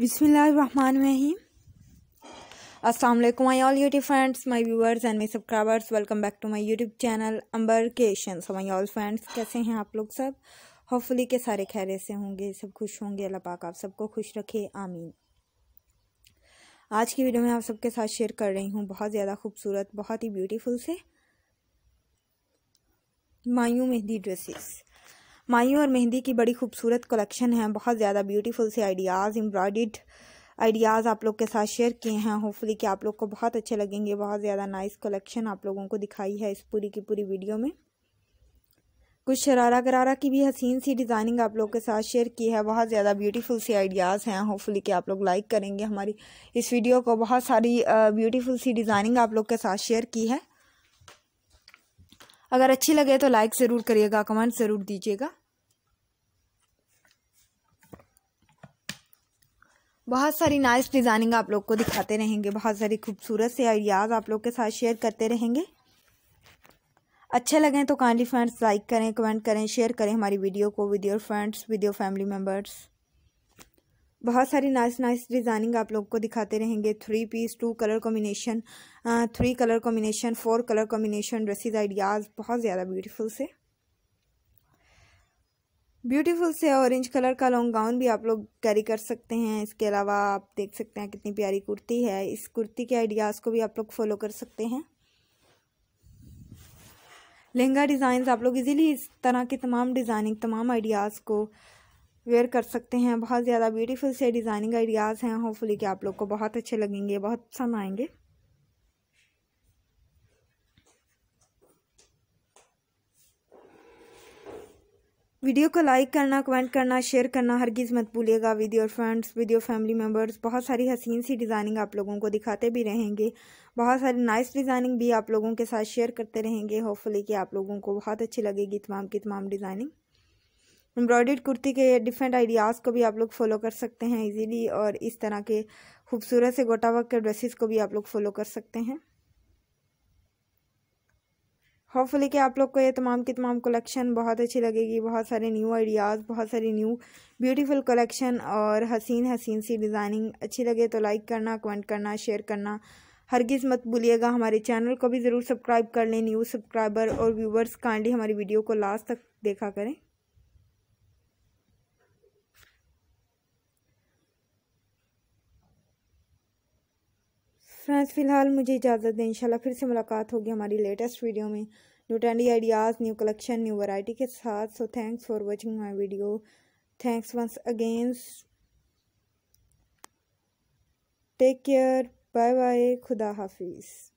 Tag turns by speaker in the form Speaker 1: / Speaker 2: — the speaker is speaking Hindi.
Speaker 1: अस्सलाम वालेकुम hi all YouTube friends my viewers and my subscribers welcome back to my YouTube channel Amber Creation so my all friends कैसे हैं आप लोग सब होपफुली के सारे खैर से होंगे सब खुश होंगे अल्लाह पाक आप सबको खुश रखे आमीन आज की वीडियो में आप सबके साथ शेयर कर रही हूँ बहुत ज़्यादा खूबसूरत बहुत ही ब्यूटीफुल से मायू मेहंदी ड्रेसेस मायू और मेहंदी की बड़ी खूबसूरत कलेक्शन है बहुत ज़्यादा ब्यूटीफुल से आइडियाज़ एम्ब्रॉयड आइडियाज़ आप लोग के साथ शेयर किए हैं होपफुली कि आप लोग को बहुत अच्छे लगेंगे बहुत ज़्यादा नाइस कलेक्शन आप लोगों को दिखाई है इस पूरी की पूरी वीडियो में कुछ शरारा गरारा की भी हसीन सी डिज़ाइनिंग आप लोग के साथ शेयर की है बहुत ज़्यादा ब्यूटीफुल सी आइडियाज़ हैं होपफुली कि आप लोग लाइक करेंगे हमारी इस वीडियो को बहुत सारी ब्यूटीफुल सी डिज़ाइनिंग आप लोग के साथ शेयर की है अगर अच्छी लगे तो लाइक ज़रूर करिएगा कमेंट ज़रूर दीजिएगा बहुत सारी नाइस डिज़ाइनिंग आप लोग को दिखाते रहेंगे बहुत सारी खूबसूरत से आइडियाज़ आप लोग के साथ शेयर करते रहेंगे अच्छे लगें तो काइंडली फ्रेंड्स लाइक करें कमेंट करें शेयर करें हमारी वीडियो को with your friends with your family members बहुत सारी नाइस नाइस डिज़ाइनिंग आप लोग को दिखाते रहेंगे three piece two colour combination three colour combination four colour combination dresses ideas बहुत ज़्यादा ब्यूटीफुल से ब्यूटीफुल से ऑरेंज कलर का लॉन्ग गाउन भी आप लोग कैरी कर सकते हैं इसके अलावा आप देख सकते हैं कितनी प्यारी कुर्ती है इस कुर्ती के आइडियाज़ को भी आप लोग फॉलो कर सकते हैं लहंगा डिज़ाइन आप लोग इजीली इस तरह के तमाम डिज़ाइनिंग तमाम आइडियाज़ को वेयर कर सकते हैं बहुत ज़्यादा ब्यूटीफुल से डिज़ाइनिंग आइडियाज़ हैं होपफुली कि आप लोग को बहुत अच्छे लगेंगे बहुत पसंद आएंगे वीडियो को लाइक करना कमेंट करना शेयर करना हरगिज़ मत भूलिएगा with your friends with your family members बहुत सारी हसीन सी डिज़ाइनिंग आप लोगों को दिखाते भी रहेंगे बहुत सारी नाइस डिज़ाइनिंग भी आप लोगों के साथ शेयर करते रहेंगे होपफुली कि आप लोगों को बहुत अच्छी लगेगी तमाम की तमाम डिज़ाइनिंग एम्ब्रॉयडर्ड कुर्ती के डिफरेंट आइडियाज़ को भी आप लोग फॉलो कर सकते हैं ईजीली और इस तरह के खूबसूरत से गोटावक के ड्रेसेस को भी आप लोग फॉलो कर सकते हैं होपफुली कि आप लोग को ये तमाम की तमाम कलेक्शन बहुत अच्छी लगेगी बहुत सारे न्यू आइडियाज़ बहुत सारी न्यू ब्यूटीफुल कलेक्शन और हसीन हसीन सी डिज़ाइनिंग अच्छी लगे तो लाइक करना कमेंट करना शेयर करना हरगिज़ मत भूलिएगा हमारे चैनल को भी ज़रूर सब्सक्राइब कर लें न्यू सब्सक्राइबर और व्यूवर्स काइंडली हमारी वीडियो को लास्ट तक देखा करें फ्रेंड्स फ़िलहाल मुझे इजाज़त दें इंशाल्लाह फिर से मुलाकात होगी हमारी लेटेस्ट वीडियो में new trendy ideas new collection new variety के साथ so thanks for watching my video thanks once again take care bye bye खुदा हाफिज़